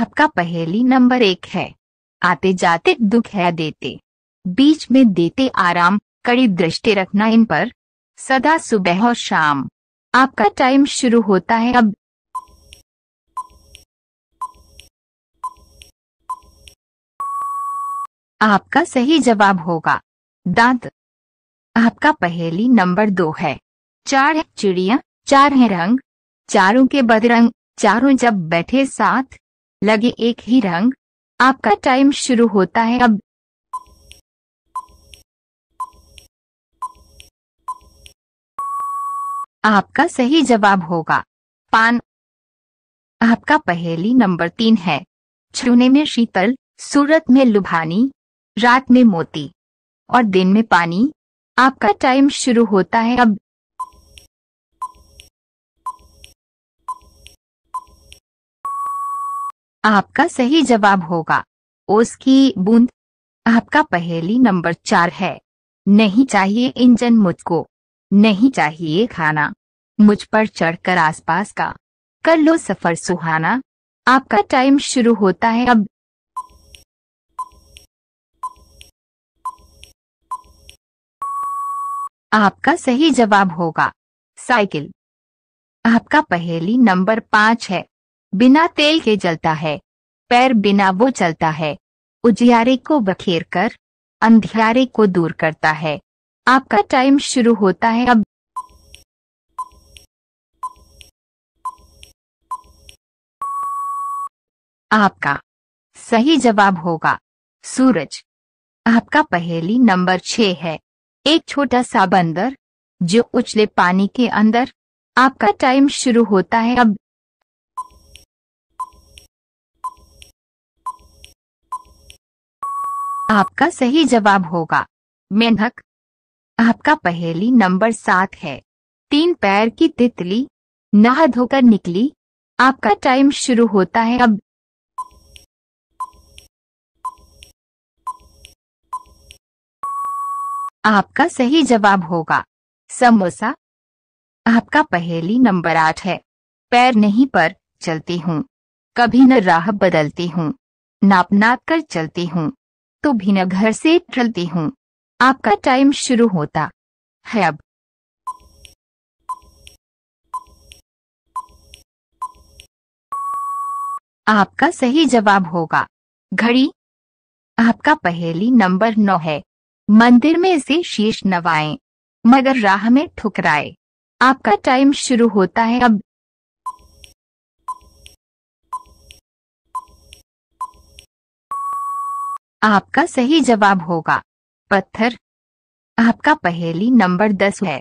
आपका पहेली नंबर एक है आते जाते दुख है देते बीच में देते आराम कड़ी दृष्टि रखना इन पर सदा सुबह और शाम आपका टाइम शुरू होता है अब आपका सही जवाब होगा दांत आपका पहेली नंबर दो है चार है चिड़िया चार है रंग चारों के बदरंग चारों जब बैठे साथ लगे एक ही रंग आपका टाइम शुरू होता है अब आपका सही जवाब होगा पान आपका पहेली नंबर तीन है छूने में शीतल सूरत में लुभानी रात में मोती और दिन में पानी आपका टाइम शुरू होता है अब आपका सही जवाब होगा उसकी बूंद आपका पहेली नंबर चार है नहीं चाहिए इंजन मुझको नहीं चाहिए खाना मुझ पर चढ़कर आसपास का कर लो सफर सुहाना आपका टाइम शुरू होता है अब आपका सही जवाब होगा साइकिल आपका पहेली नंबर पांच है बिना तेल के जलता है पैर बिना वो चलता है उजियारे को बखेर कर अंधियारे को दूर करता है आपका टाइम शुरू होता है अब आपका सही जवाब होगा सूरज आपका पहेली नंबर छ है एक छोटा सा बंदर जो उछले पानी के अंदर आपका टाइम शुरू होता है अब आपका सही जवाब होगा मेंढक आपका पहेली नंबर सात है तीन पैर की तितली नहा धोकर निकली आपका टाइम शुरू होता है अब आपका सही जवाब होगा समोसा आपका पहेली नंबर आठ है पैर नहीं पर चलती हूँ कभी न राह बदलती हूँ नाप नाप कर चलती हूँ तो भी घर से टलती हूँ आपका टाइम शुरू होता है अब आपका सही जवाब होगा घड़ी आपका पहेली नंबर नौ है मंदिर में से शीश नवाए मगर राह में ठुकराए आपका टाइम शुरू होता है अब आपका सही जवाब होगा पत्थर आपका पहेली नंबर दस है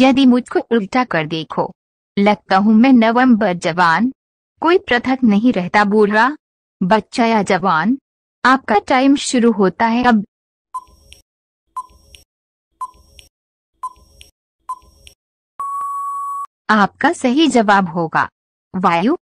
यदि मुझको उल्टा कर देखो लगता हूँ मैं नवंबर जवान कोई पृथक नहीं रहता बूढ़ा बच्चा या जवान आपका टाइम शुरू होता है अब आपका सही जवाब होगा वायु